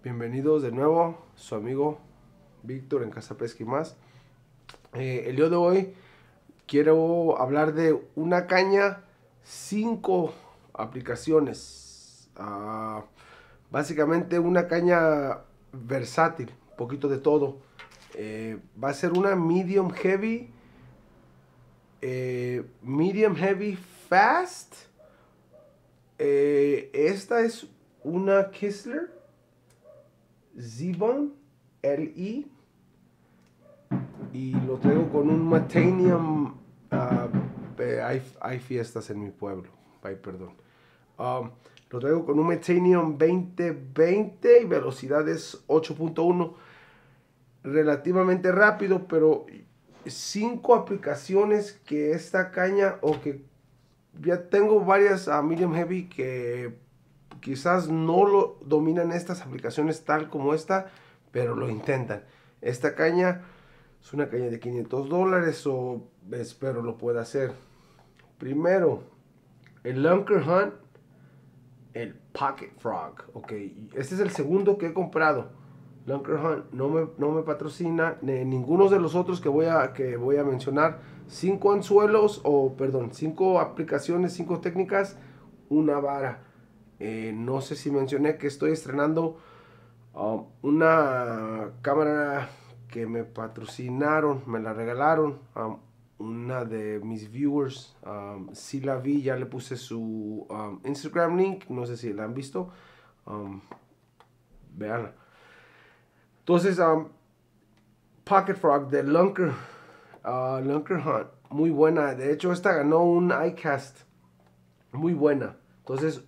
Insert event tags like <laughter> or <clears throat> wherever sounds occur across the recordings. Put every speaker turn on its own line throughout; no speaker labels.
Bienvenidos de nuevo, su amigo Víctor en Casa Pesca y más. Eh, el día de hoy quiero hablar de una caña, cinco aplicaciones. Ah, básicamente una caña versátil, un poquito de todo. Eh, va a ser una medium heavy, eh, medium heavy fast. esta es una Kistler Zibon LI y lo traigo con un Matanium. Ah, eh, hay, fiestas en mi pueblo. Ay, perdón. Um, lo traigo con un Metanium 2020 y velocidad es 8.1. Relativamente rápido, pero cinco aplicaciones que esta caña o que ya tengo varias a ah, medium heavy que quizás no lo dominan estas aplicaciones tal como esta, pero lo intentan. Esta caña es una caña de 500 dólares o espero lo pueda hacer. Primero, el Lunker Hunt, el Pocket Frog. Ok, este es el segundo que he comprado. Lunker Hunt no me, patrocina, ninguno de los otros que voy a, que voy a mencionar. Cinco anzuelos, o perdón, cinco aplicaciones, cinco técnicas, una vara. Eh, no sé si mencioné que estoy estrenando um, una cámara que me patrocinaron, me la regalaron. Um, una de mis viewers, um, si la vi, ya le puse su Instagram link, no sé si la han visto. vean. Entonces, Pocket Frog de Lunker, uh, Lunker Hunt, muy buena. De hecho, esta ganó un iCast, muy buena. Entonces,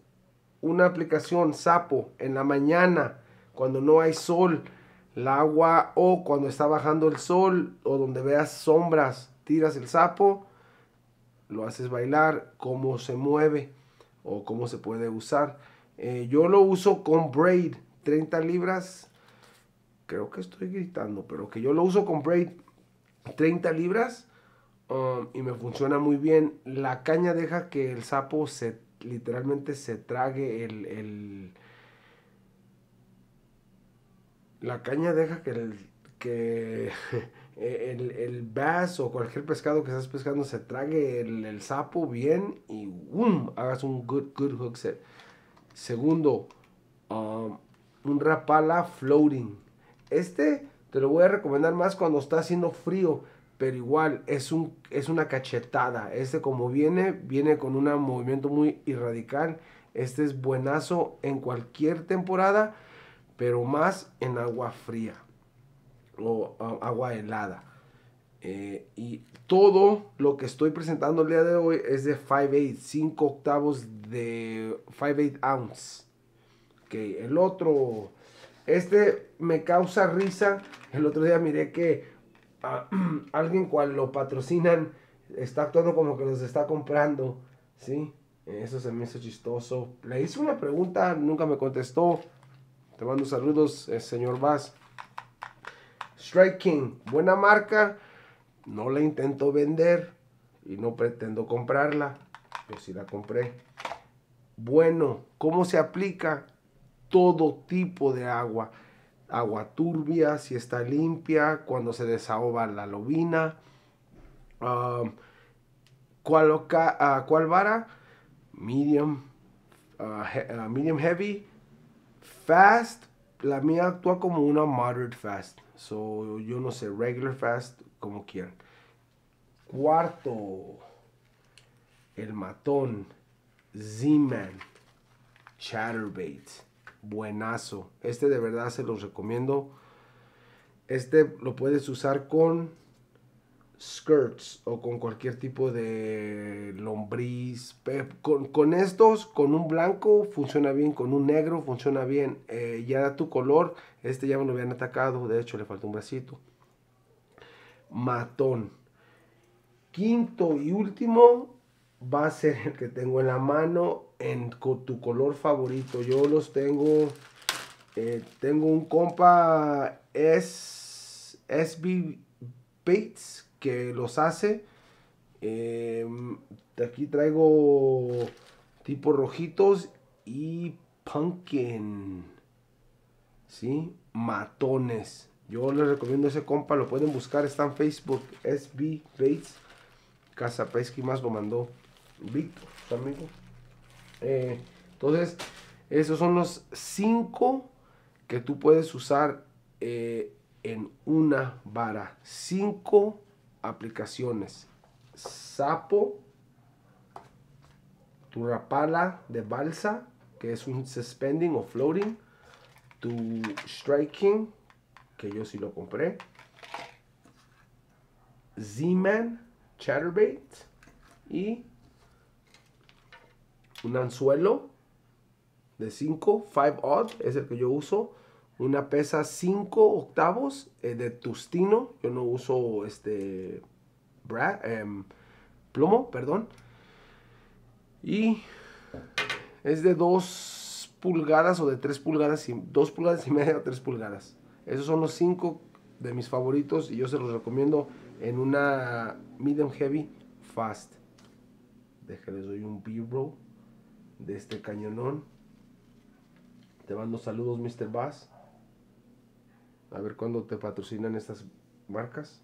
una aplicación sapo en la mañana, cuando no hay sol, el agua o cuando está bajando el sol o donde veas sombras, tiras el sapo, lo haces bailar, cómo se mueve o cómo se puede usar. Eh, yo lo uso con braid, 30 libras. Creo que estoy gritando, pero que yo lo uso con braid, 30 libras. Um, y me funciona muy bien. La caña deja que el sapo se literalmente se trague el, la caña deja que <laughs> e, el, el, bass o cualquier pescado que estás pescando se trague el, sapo bien y boom, ¡um! hagas un good, hook set. Segundo, um, un rapala floating. Este te lo voy a recomendar más cuando está haciendo frío pero igual es, un, es una cachetada. Este como viene, viene con un movimiento muy irradical. Este es buenazo en cualquier temporada, pero más en agua fría o agua helada. Eh, y todo lo que estoy presentando el día de hoy es de 5.8. 5 octavos de 5.8 ounce. Okay, el otro, este me causa risa. El otro día miré que <clears throat> alguien cual lo patrocinan está actuando como que los está comprando, ¿sí? Eso se me hizo chistoso. Le hice una pregunta, nunca me contestó. Te mando saludos, eh, señor Vaz. Strike King, buena marca. No la intento vender y no pretendo comprarla. Pero si la compré. Bueno, ¿cómo se aplica todo tipo de agua? agua turbia, si está limpia, cuando se desahoga la lobina. Ah, ah, ¿cuál, vara? Medium, ah, medium heavy, fast. La mía actúa como una moderate fast. So, yo no sé, regular fast, como quieran. Cuarto, el matón, Z-Man, Chatterbait buenazo. Este de verdad se los recomiendo. Este lo puedes usar con skirts o con cualquier tipo de lombriz. Con, con estos, con un blanco funciona bien, con un negro funciona bien. Eh, ya da tu color, este ya me lo habían atacado, de hecho le falta un bracito. Matón. Quinto y último, va a ser el que tengo en la mano en tu color favorito. Yo los tengo. Eh, tengo un compa es SB Bates que los hace. Em, de aquí traigo tipo rojitos y pumpkin. ¿Sí? Matones. Yo les recomiendo ese compa, lo pueden buscar, está en Facebook, SB Bates. Casa Pesky más lo mandó. Víctor, su amigo. Eh, entonces, esos son los cinco que tú puedes usar eh, en una vara. Cinco aplicaciones. Sapo, tu rapala de balsa, que es un suspending o floating, tu striking, que yo sí lo compré, Z-Man, Chatterbait y un anzuelo de 5, 5 odd es el que yo uso. Una pesa 5 octavos eh, de tustino. Yo no uso este em, plomo, perdón. Y es de 2 pulgadas o de 3 pulgadas, 2 pulgadas y media o 3 pulgadas. Esos son los 5 de mis favoritos y yo se los recomiendo en una medium heavy fast. Déjenles doy un B-roll de este cañonón. Te mando saludos, Mr. Bass. A ver cuándo te patrocinan estas marcas.